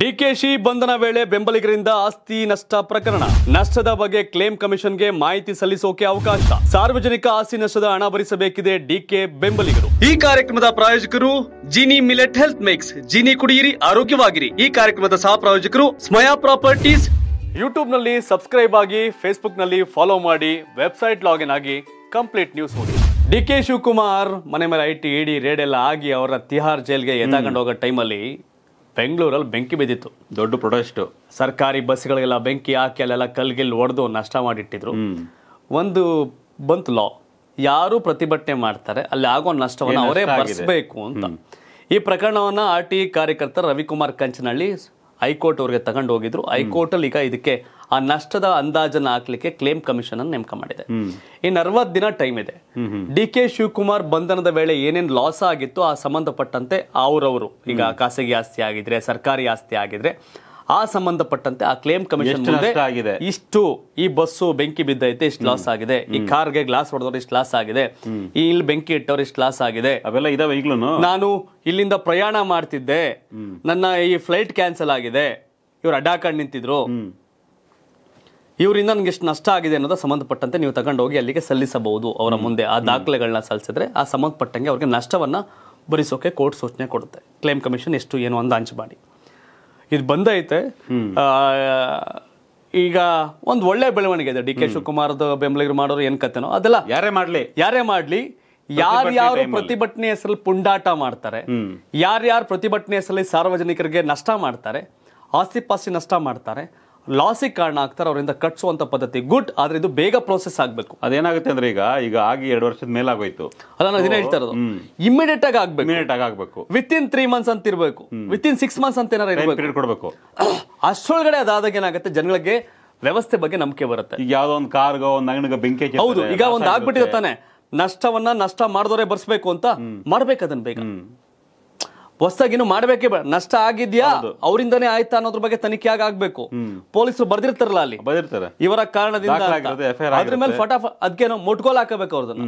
ಡಿಕೆಶಿ ಬಂಧನ ವೇಳೆ ಬೆಂಬಲಿಗರಿಂದ ಆಸ್ತಿ ನಷ್ಟ ಪ್ರಕರಣ ನಷ್ಟದ ಬಗ್ಗೆ ಕ್ಲೇಮ್ ಕಮಿಷನ್ಗೆ ಮಾಹಿತಿ ಸಲ್ಲಿಸೋಕೆ ಅವಕಾಶ ಸಾರ್ವಜನಿಕ ಆಸ್ತಿ ನಷ್ಟದ ಹಣ ಭರಿಸಬೇಕಿದೆ ಡಿಕೆ ಬೆಂಬಲಿಗರು ಈ ಕಾರ್ಯಕ್ರಮದ ಪ್ರಾಯೋಜಕರು Jeeni millet health mix Jeeni ಕುಡಿಯಿರಿ ಆರೋಗ್ಯವಾಗಿರಿ ಈ ಕಾರ್ಯಕ್ರಮದ ಸಹ ಪ್ರಾಯೋಜಕರು ಸ್ಮಯಾ ಪ್ರಾಪರ್ಟೀಸ್ ಯೂಟ್ಯೂಬ್ ನಲ್ಲಿ ಸಬ್ಸ್ಕ್ರೈಬ್ ಆಗಿ ಫೇಸ್ಬುಕ್ ನಲ್ಲಿ ಫಾಲೋ ಮಾಡಿ ವೆಬ್ಸೈಟ್ ಲಾಗಿನ್ ಆಗಿ ಕಂಪ್ಲೀಟ್ ನ್ಯೂಸ್ ನೋಡಿ ಡಿಕೆ ಶಿವಕುಮಾರ್ ಮನೆ ಮೇಲೆ ಐಟಿ ಇಡಿ ರೇಡ್ ಎಲ್ಲ ಆಗಿ ಅವರ ತಿಹಾರ್ ಜೈಲ್ಗೆ ಎತ್ತಾಕೊಂಡು ಹೋಗೋ ಟೈಮಲ್ಲಿ ಬೆಂಗಳೂರಲ್ಲಿ ಬೆಂಕಿ ಬಿದ್ದಿತ್ತು ದೊಡ್ಡ ಪ್ರೊಟೆಸ್ಟ್ ಸರ್ಕಾರಿ ಬಸ್ಗಳಿಗೆಲ್ಲ ಬೆಂಕಿ ಹಾಕಿ ಅಲ್ಲೆಲ್ಲ ಕಲ್ಗಿಲ್ ಹೊಡೆದು ನಷ್ಟ ಮಾಡಿಟ್ಟಿದ್ರು ಒಂದು ಬಂತು ಲಾ ಯಾರು ಪ್ರತಿಭಟನೆ ಮಾಡ್ತಾರೆ ಅಲ್ಲಿ ಆಗೋ ನಷ್ಟವನ್ನು ಅವರೇ ಬರ್ಸ್ಬೇಕು ಅಂತ ಈ ಪ್ರಕರಣವನ್ನು ಆರ್ ಟಿ ಕಾರ್ಯಕರ್ತ ರವಿಕುಮಾರ್ ಕಂಚನಹಳ್ಳಿ ಹೈಕೋರ್ಟ್ ಅವ್ರಿಗೆ ತಗೊಂಡು ಹೋಗಿದ್ರು ಹೈಕೋರ್ಟಲ್ಲಿ ಈಗ ಇದಕ್ಕೆ ಆ ನಷ್ಟದ ಅಂದಾಜನ್ನು ಹಾಕ್ಲಿಕ್ಕೆ ಕ್ಲೇಮ್ ಕಮಿಷನ್ ಅನ್ನು ನೇಮಕ ಮಾಡಿದೆ ಇನ್ನು ಅರವತ್ತು ದಿನ ಟೈಮ್ ಇದೆ ಡಿ ಕೆ ಶಿವಕುಮಾರ್ ಬಂಧನದ ವೇಳೆ ಏನೇನು ಲಾಸ್ ಆಗಿತ್ತು ಆ ಸಂಬಂಧಪಟ್ಟಂತೆ ಅವರವರು ಈಗ ಖಾಸಗಿ ಆಸ್ತಿ ಆಗಿದ್ರೆ ಸರ್ಕಾರಿ ಆಸ್ತಿ ಆಗಿದ್ರೆ ಆ ಸಂಬಂಧಪಟ್ಟಂತೆ ಆ ಕ್ಲೇಮ್ ಕಮಿಷನ್ ಆಗಿದೆ ಇಷ್ಟು ಈ ಬಸ್ಸು ಬೆಂಕಿ ಬಿದ್ದೈತೆ ಇಷ್ಟು ಲಾಸ್ ಆಗಿದೆ ಈ ಕಾರ್ಗೆ ಗ್ಲಾಸ್ ಹೊಡೆದವ್ರು ಇಷ್ಟು ಲಾಸ್ ಆಗಿದೆ ಈ ಇಲ್ಲಿ ಬೆಂಕಿ ಇಟ್ಟವ್ರು ಇಷ್ಟು ಲಾಸ್ ಆಗಿದೆ ಅವೆಲ್ಲ ಇದಾವೆ ಈಗಲೂ ನಾನು ಇಲ್ಲಿಂದ ಪ್ರಯಾಣ ಮಾಡ್ತಿದ್ದೆ ನನ್ನ ಈ ಫ್ಲೈಟ್ ಕ್ಯಾನ್ಸಲ್ ಆಗಿದೆ ಇವ್ರು ಅಡ್ಡಾಕಂಡ್ ನಿಂತಿದ್ರು ಇವರಿಂದ ನನಗೆ ಎಷ್ಟು ನಷ್ಟ ಆಗಿದೆ ಅನ್ನೋದು ಸಂಬಂಧಪಟ್ಟಂತೆ ನೀವು ಹೋಗಿ ಅಲ್ಲಿಗೆ ಸಲ್ಲಿಸಬಹುದು ಅವರ ಮುಂದೆ ಆ ದಾಖಲೆಗಳನ್ನ ಸಲ್ಲಿಸಿದ್ರೆ ಆ ಸಂಬಂಧಪಟ್ಟಂಗೆ ಅವ್ರಿಗೆ ನಷ್ಟವನ್ನ ಭರಿಸೋಕೆ ಕೋರ್ಟ್ ಸೂಚನೆ ಕೊಡುತ್ತೆ ಕ್ಲೇಮ್ ಕಮಿಷನ್ ಎಷ್ಟು ಏನು ಒಂದು ಅಂಚು ಮಾಡಿ ಇದು ಬಂದೈತೆ ಈಗ ಒಂದು ಒಳ್ಳೆ ಬೆಳವಣಿಗೆ ಇದೆ ಡಿ ಕೆ ಶಿವಕುಮಾರ್ದು ಬೆಂಬಲಿಗರು ಮಾಡೋರು ಏನ್ ಕತೆನೋ ಅದೆಲ್ಲ ಯಾರೇ ಮಾಡ್ಲಿ ಯಾರೇ ಮಾಡ್ಲಿ ಯಾರ್ಯಾರು ಪ್ರತಿಭಟನೆ ಹೆಸರಲ್ಲಿ ಪುಂಡಾಟ ಮಾಡ್ತಾರೆ ಯಾರ್ಯಾರು ಪ್ರತಿಭಟನೆ ಹೆಸರಲ್ಲಿ ಸಾರ್ವಜನಿಕರಿಗೆ ನಷ್ಟ ಮಾಡ್ತಾರೆ ಆಸ್ತಿ ಪಾಸ್ತಿ ನಷ್ಟ ಮಾಡ್ತಾರೆ ಲಾಸಿಗೆ ಕಾರಣ ಆಗ್ತಾರೆ ಅವರಿಂದ ಕಟ್ಸುವಂತ ಪದ್ಧತಿ ಗುಡ್ ಆದ್ರೆ ಇದು ಬೇಗ ಪ್ರೋಸೆಸ್ ಆಗ್ಬೇಕು ಅದೇನಾಗುತ್ತೆ ಅಂದ್ರೆ ಈಗ ಈಗ ಆಗಿ ಎರಡು ವರ್ಷದ ಮೇಲೆ ಆಗೋಯ್ತು ಅಲ್ಲ ನಾನು ಇದನ್ನ ಹೇಳ್ತಾ ಇಮಿಡಿಯೇಟ್ ಆಗಿ ಆಗಬೇಕು ಇಮಿಡಿಯೇಟ್ ಆಗಿ ಆಗ್ಬೇಕು ವಿತ್ ತ್ರೀ ಮಂತ್ಸ್ ಅಂತ ಇರಬೇಕು ವಿತ್ ಇನ್ ಸಿಕ್ಸ್ ಮಂತ್ಸ್ ಅಂತ ಏನಾರ ಇರಬೇಕು ಕೊಡಬೇಕು ಅಷ್ಟೊಳಗಡೆ ಅದಾದಾಗ ಏನಾಗುತ್ತೆ ಜನಗಳಿಗೆ ವ್ಯವಸ್ಥೆ ಬಗ್ಗೆ ನಂಬಿಕೆ ಬರುತ್ತೆ ಈಗ ಯಾವುದೋ ಒಂದು ಕಾರ್ಗೋ ಒಂದು ಅಂಗಡಿಗೆ ಬೆಂಕಿ ಹೌದು ಈಗ ಒಂದು ಆಗ್ಬಿಟ್ಟಿರ್ತಾನೆ ನಷ್ಟವನ್ನ ನಷ್ಟ ಮಾಡಿದವರೇ ಬರ್ಸ್ಬೇಕು ಅಂತ ಮಾಡ್ಬೇಕು ಅದನ್ನ ಬೇಗ ಹೊಸದಾಗಿನ್ನು ಮಾಡ್ಬೇಕೇ ಬೇಡ ನಷ್ಟ ಆಗಿದ್ಯಾ ಅವರಿಂದಾನೆ ಆಯ್ತಾ ಅನ್ನೋದ್ರ ಬಗ್ಗೆ ತನಿಖೆ ಆಗ ಆಗ್ಬೇಕು ಪೊಲೀಸರು ಬರ್ದಿರ್ತಾರಲ್ಲ ಅಲ್ಲಿ ಬರ್ದಿರ್ತಾರೆ ಇವರ ಕಾರಣದಿಂದ ಅದ್ರ ಮೇಲೆ ಫಟಾಫ ಅದಕ್ಕೆ ನಾವು ಮುಟ್ಕೋಲ್ ಹಾಕಬೇಕು ಅವ್ರದನ್ನ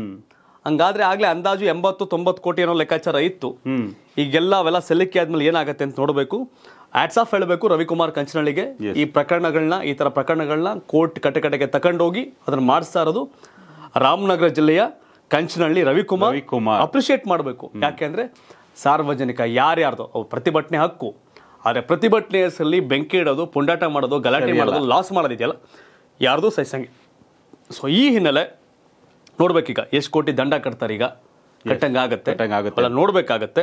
ಹಂಗಾದ್ರೆ ಆಗ್ಲೇ ಅಂದಾಜು ಎಂಬತ್ತು ತೊಂಬತ್ತು ಕೋಟಿ ಏನೋ ಲೆಕ್ಕಾಚಾರ ಇತ್ತು ಈಗೆಲ್ಲ ಅವೆಲ್ಲ ಸಲ್ಲಿಕೆ ಆದ್ಮೇಲೆ ಏನಾಗತ್ತೆ ಅಂತ ನೋಡ್ಬೇಕು ಆಟ್ಸ್ ಆಫ್ ಹೇಳಬೇಕು ರವಿಕುಮಾರ್ ಕಂಚನಳ್ಳಿಗೆ ಈ ಪ್ರಕರಣಗಳನ್ನ ಈ ತರ ಪ್ರಕರಣಗಳನ್ನ ಕೋರ್ಟ್ ಕಟ್ಟೆಕಟ್ಟೆಗೆ ತಕೊಂಡೋಗಿ ಅದನ್ನ ಮಾಡಿಸ್ತಾ ಇರೋದು ರಾಮನಗರ ಜಿಲ್ಲೆಯ ಕಂಚನಹಳ್ಳಿ ರವಿಕುಮಾರ್ ಅಪ್ರಿಷಿಯೇಟ್ ಮಾಡಬೇಕು ಯಾಕೆಂದ್ರೆ ಸಾರ್ವಜನಿಕ ಯಾರ್ಯಾರ್ದು ಅವು ಪ್ರತಿಭಟನೆ ಹಕ್ಕು ಆದರೆ ಪ್ರತಿಭಟನೆ ಹೆಸರಲ್ಲಿ ಬೆಂಕಿ ಇಡೋದು ಪುಂಡಾಟ ಮಾಡೋದು ಗಲಾಟೆ ಮಾಡೋದು ಲಾಸ್ ಮಾಡೋದಿದೆಯಲ್ಲ ಯಾರ್ದು ಸಹಿಸಂಗೆ ಸೊ ಈ ಹಿನ್ನೆಲೆ ನೋಡ್ಬೇಕೀಗ ಎಷ್ಟು ಕೋಟಿ ದಂಡ ಕಟ್ತಾರೆ ಈಗ ಕಟ್ಟಂಗೆ ಆಗುತ್ತೆ ಅಲ್ಲ ನೋಡ್ಬೇಕಾಗತ್ತೆ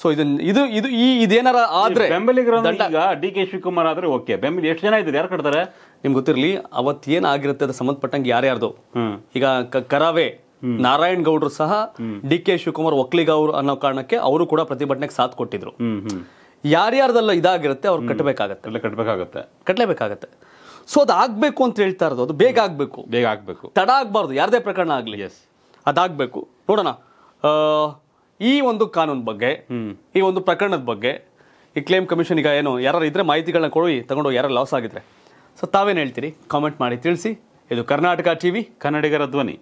ಸೊ ಇದನ್ ಇದು ಇದು ಈ ಇದೇನಾರ ಆದ್ರೆ ಬೆಂಬಲಿಗರ ಡಿ ಕೆ ಶಿವಕುಮಾರ್ ಆದ್ರೆ ಓಕೆ ಬೆಂಬಲಿ ಎಷ್ಟು ಜನ ಇದ್ದಾರೆ ಯಾರು ಕಟ್ತಾರೆ ನಿಮ್ಗೆ ಗೊತ್ತಿರಲಿ ಅವತ್ತೇನಾಗಿರುತ್ತೆ ಅದು ಸಂಬಂಧಪಟ್ಟಂಗೆ ಯಾರ್ಯಾರ್ದು ಈಗ ಕರಾವೇ ನಾರಾಯಣ್ ಗೌಡ್ರು ಸಹ ಡಿ ಕೆ ಶಿವಕುಮಾರ್ ಒಕ್ಲಿಗ ಅವರು ಅನ್ನೋ ಕಾರಣಕ್ಕೆ ಅವರು ಕೂಡ ಪ್ರತಿಭಟನೆಗೆ ಸಾಥ್ ಕೊಟ್ಟಿದ್ರು ಯಾರ್ಯಾರದಲ್ಲ ಇದಾಗಿರುತ್ತೆ ಅವ್ರು ಕಟ್ಟಬೇಕಾಗತ್ತೆ ಕಟ್ಟಬೇಕಾಗತ್ತೆ ಕಟ್ಟಲೇಬೇಕಾಗತ್ತೆ ಸೊ ಅದು ಆಗ್ಬೇಕು ಅಂತ ಹೇಳ್ತಾ ಇರೋದು ಅದು ಬೇಗ ಆಗ್ಬೇಕು ಬೇಗ ಆಗ್ಬೇಕು ತಡ ಆಗ್ಬಾರ್ದು ಯಾರದೇ ಪ್ರಕರಣ ಆಗಲಿ ಎಸ್ ಅದಾಗಬೇಕು ನೋಡೋಣ ಈ ಒಂದು ಕಾನೂನು ಬಗ್ಗೆ ಈ ಒಂದು ಪ್ರಕರಣದ ಬಗ್ಗೆ ಈ ಕ್ಲೇಮ್ ಕಮಿಷನ್ ಈಗ ಏನು ಯಾರು ಇದ್ರೆ ಮಾಹಿತಿಗಳನ್ನ ಕೊಡಿ ತಗೊಂಡು ಯಾರು ಲಾಸ್ ಆಗಿದ್ರೆ ಸೊ ತಾವೇನು ಹೇಳ್ತೀರಿ ಕಾಮೆಂಟ್ ಮಾಡಿ ತಿಳಿಸಿ ಇದು ಕರ್ನಾಟಕ ಟಿವಿ ಕನ್ನಡಿಗರ ಧ್ವನಿ